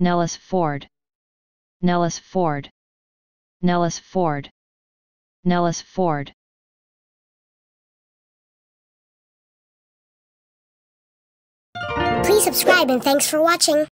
Nellis Ford Nellis Ford Nellis Ford Nellis Ford Please subscribe and thanks for watching.